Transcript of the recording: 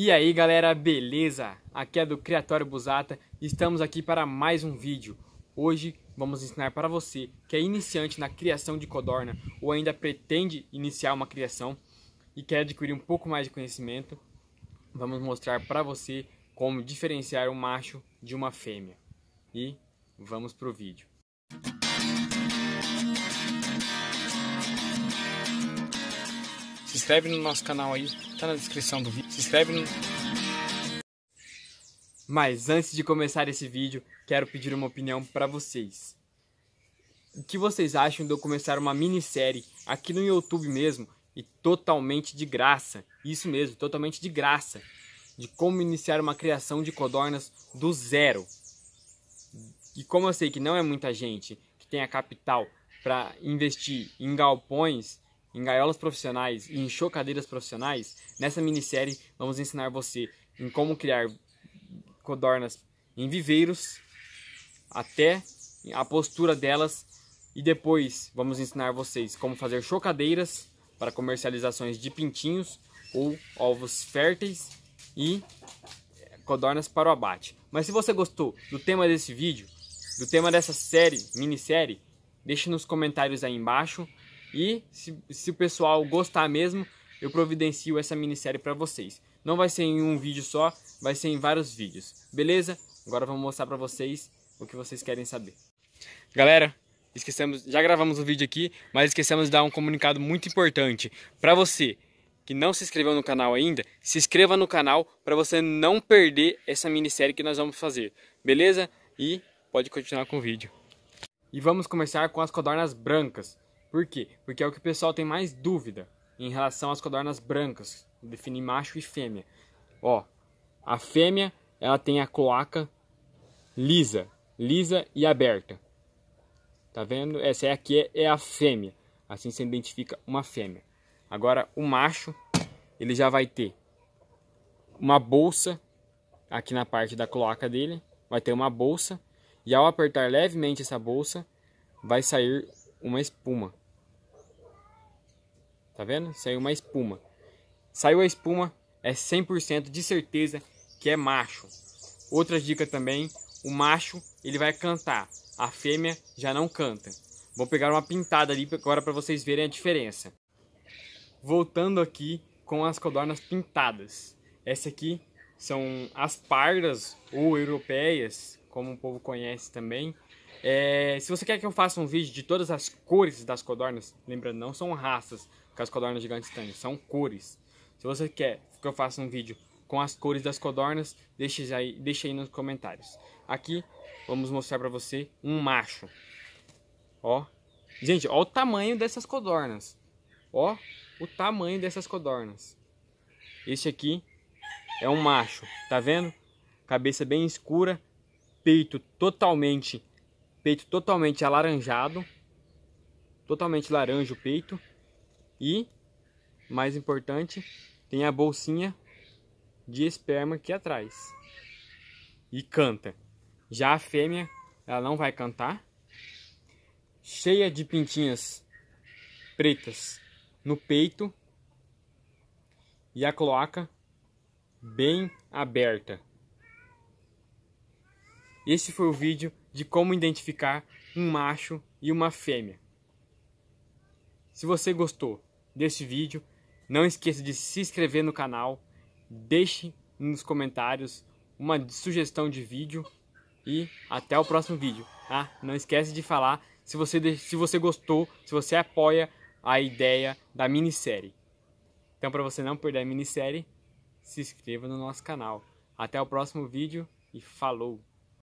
E aí galera, beleza? Aqui é do Criatório Busata e estamos aqui para mais um vídeo. Hoje vamos ensinar para você que é iniciante na criação de codorna ou ainda pretende iniciar uma criação e quer adquirir um pouco mais de conhecimento, vamos mostrar para você como diferenciar um macho de uma fêmea. E vamos para o vídeo. inscreve no nosso canal aí, tá na descrição do vídeo. Se inscreve no... Mas antes de começar esse vídeo, quero pedir uma opinião para vocês. O que vocês acham de eu começar uma minissérie aqui no YouTube mesmo e totalmente de graça? Isso mesmo, totalmente de graça. De como iniciar uma criação de codornas do zero. E como eu sei que não é muita gente que tem a capital para investir em galpões, em gaiolas profissionais e em chocadeiras profissionais, nessa minissérie vamos ensinar você em como criar codornas em viveiros até a postura delas e depois vamos ensinar vocês como fazer chocadeiras para comercializações de pintinhos ou ovos férteis e eh, codornas para o abate. Mas se você gostou do tema desse vídeo, do tema dessa série, minissérie, deixe nos comentários aí embaixo e se, se o pessoal gostar mesmo, eu providencio essa minissérie para vocês. Não vai ser em um vídeo só, vai ser em vários vídeos. Beleza? Agora vamos mostrar para vocês o que vocês querem saber. Galera, esquecemos, já gravamos o vídeo aqui, mas esquecemos de dar um comunicado muito importante para você que não se inscreveu no canal ainda, se inscreva no canal para você não perder essa minissérie que nós vamos fazer, beleza? E pode continuar com o vídeo. E vamos começar com as codornas brancas. Por quê? Porque é o que o pessoal tem mais dúvida em relação às codornas brancas, definir macho e fêmea. Ó, a fêmea, ela tem a cloaca lisa, lisa e aberta. Tá vendo? Essa é aqui é a fêmea. Assim se identifica uma fêmea. Agora, o macho, ele já vai ter uma bolsa aqui na parte da cloaca dele, vai ter uma bolsa, e ao apertar levemente essa bolsa, vai sair uma espuma. Tá vendo? Saiu uma espuma. Saiu a espuma, é 100% de certeza que é macho. Outra dica também, o macho ele vai cantar, a fêmea já não canta. Vou pegar uma pintada ali agora para vocês verem a diferença. Voltando aqui com as codornas pintadas. Essa aqui são as pardas ou europeias, como o povo conhece também. É, se você quer que eu faça um vídeo de todas as cores das codornas, lembrando, não são raças que as codornas gigantes têm, são cores. Se você quer que eu faça um vídeo com as cores das codornas, deixe aí, deixe aí nos comentários. Aqui vamos mostrar para você um macho. Ó. Gente, ó o tamanho dessas codornas. Ó o tamanho dessas codornas. Esse aqui é um macho, tá vendo? Cabeça bem escura, peito totalmente peito totalmente alaranjado, totalmente laranja o peito e mais importante, tem a bolsinha de esperma aqui atrás. E canta. Já a fêmea, ela não vai cantar. Cheia de pintinhas pretas no peito e a cloaca bem aberta. Este foi o vídeo de como identificar um macho e uma fêmea. Se você gostou deste vídeo, não esqueça de se inscrever no canal, deixe nos comentários uma sugestão de vídeo e até o próximo vídeo. Ah, Não esquece de falar se você, se você gostou, se você apoia a ideia da minissérie. Então, para você não perder a minissérie, se inscreva no nosso canal. Até o próximo vídeo e falou!